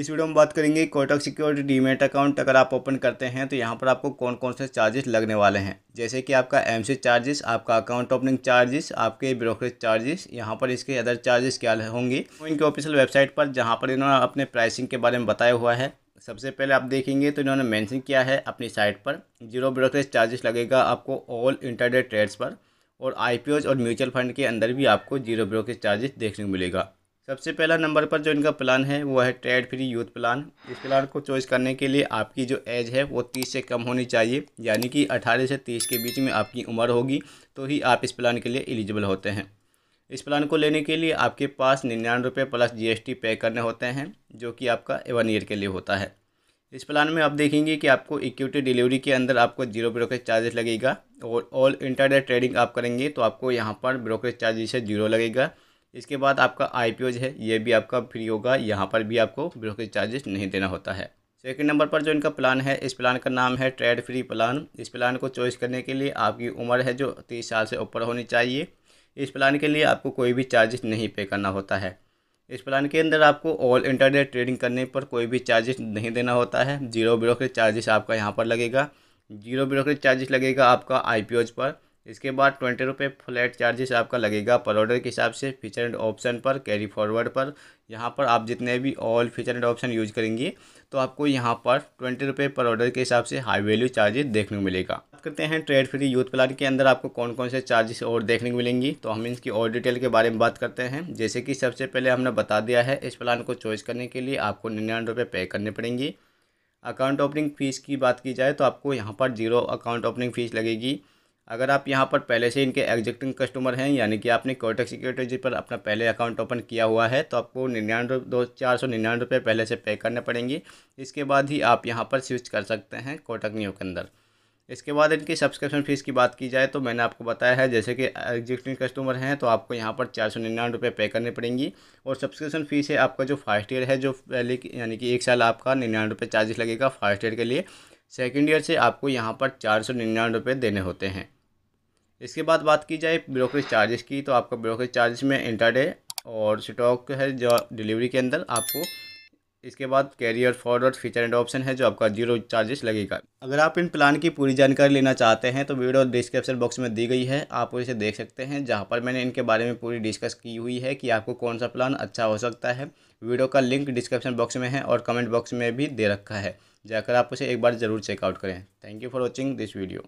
इस वीडियो में बात करेंगे कोटक सिक्योरिटी डीमेट अकाउंट अगर आप ओपन करते हैं तो यहाँ पर आपको कौन कौन से चार्जेस लगने वाले हैं जैसे कि आपका एम चार्जेस आपका अकाउंट ओपनिंग चार्जेस आपके ब्रोकरेज चार्जेस यहाँ पर इसके अदर चार्जेस क्या होंगे तो इनके ऑफिशियल वेबसाइट पर जहाँ पर इन्होंने अपने प्राइसिंग के बारे में बताया हुआ है सबसे पहले आप देखेंगे तो इन्होंने मैंशन किया है अपनी साइट पर जीरो ब्रोकरेज चार्जेस लगेगा आपको ऑल इंटरनेट ट्रेड्स पर और आई और म्यूचुअल फंड के अंदर भी आपको जीरो ब्रोकरेज चार्जेस देखने को मिलेगा सबसे पहला नंबर पर जो इनका प्लान है वो है ट्रेड फ्री यूथ प्लान इस प्लान को चॉइस करने के लिए आपकी जो एज है वो तीस से कम होनी चाहिए यानी कि 18 से तीस के बीच में आपकी उम्र होगी तो ही आप इस प्लान के लिए एलिजिबल होते हैं इस प्लान को लेने के लिए आपके पास निन्यानवे रुपये प्लस जीएसटी पे करने होते हैं जो कि आपका वन ईयर के लिए होता है इस प्लान में आप देखेंगे कि आपको इक्विटी डिलीवरी के अंदर आपको जीरो ब्रोकरेज चार्जेस लगेगा और ऑल इंटरनेट ट्रेडिंग आप करेंगे तो आपको यहाँ पर ब्रोकरेज चार्जेस से जीरो लगेगा इसके बाद आपका आई है ये भी आपका फ्री होगा यहाँ पर भी आपको ब्रोकरेज चार्जेस नहीं देना होता है सेकेंड नंबर पर जो इनका प्लान है इस प्लान का नाम है ट्रेड फ्री प्लान इस प्लान को चॉइस करने के लिए आपकी उम्र है जो तीस साल से ऊपर होनी चाहिए इस प्लान के लिए आपको कोई भी चार्जेस नहीं पे करना होता है इस प्लान के अंदर आपको ऑल इंटरनेट ट्रेडिंग करने पर कोई भी चार्जेस नहीं देना होता है जीरो ब्रोकरेज चार्जेस आपका यहाँ पर लगेगा जीरो ब्रोकरेज चार्जेस लगेगा आपका आई पर इसके बाद ट्वेंटी रुपये फ्लैट चार्जेस आपका लगेगा पर ऑर्डर के हिसाब से फीचर एंड ऑप्शन पर कैरी फॉरवर्ड पर यहाँ पर आप जितने भी all feature and option use करेंगे तो आपको यहाँ पर ट्वेंटी रुपये पर ऑर्डर के हिसाब से हाई वैल्यू चार्जेस देखने को मिलेगा बात करते हैं ट्रेड फ्री यूथ प्लान के अंदर आपको कौन कौन से चार्जेस और देखने को मिलेंगी तो हम इनकी और डिटेल के बारे में बात करते हैं जैसे कि सबसे पहले हमने बता दिया है इस प्लान को चॉइस करने के लिए आपको निन्यानवे रुपये पे करने पड़ेंगे अकाउंट ओपनिंग फ़ीस की बात की जाए तो आपको यहाँ पर जीरो अकाउंट ओपनिंग फ़ीस लगेगी अगर आप यहाँ पर पहले से इनके एग्जिस्टिंग कस्टमर हैं यानी कि आपने कोटक सिक्योरिटीज पर अपना पहले अकाउंट ओपन किया हुआ है तो आपको निन्यानवे दो चार सौ निन्यानवे रुपये पहले से पे करने पड़ेंगे इसके बाद ही आप यहाँ पर स्विच कर सकते हैं कोटक न्यू के अंदर इसके बाद इनकी सब्सक्रिप्शन फ़ीस की बात की जाए तो मैंने आपको बताया है जैसे कि एग्जिटिंग कस्टमर हैं तो आपको यहाँ पर चार सौ निन्यानवे रुपये पे करने पड़ेंगी और सब्सक्रिप्शन फ़ीस है आपका जो फर्स्ट ईयर है जो पहले यानी कि एक साल आपका निन्यानवे रुपये चार्जेस लगेगा फर्स्ट ईयर के लिए सेकेंड ईयर से आपको यहाँ पर चार सौ निन्यानवे रुपये देने होते हैं इसके बाद बात की जाए ब्रोकरेज चार्जेस की तो आपका ब्रोकरेज चार्जेस में इंटरडे और स्टॉक है जो डिलीवरी के अंदर आपको इसके बाद carrier forward feature and option है जो आपका जीरो चार्जेस लगेगा अगर आप इन प्लान की पूरी जानकारी लेना चाहते हैं तो वीडियो डिस्क्रिप्शन बॉक्स में दी गई है आप इसे देख सकते हैं जहाँ पर मैंने इनके बारे में पूरी डिस्कस की हुई है कि आपको कौन सा प्लान अच्छा हो सकता है वीडियो का लिंक डिस्क्रिप्शन बॉक्स में है और कमेंट बॉक्स में भी दे रखा है जाकर आप उसे एक बार ज़रूर चेकआउट करें thank you for watching this video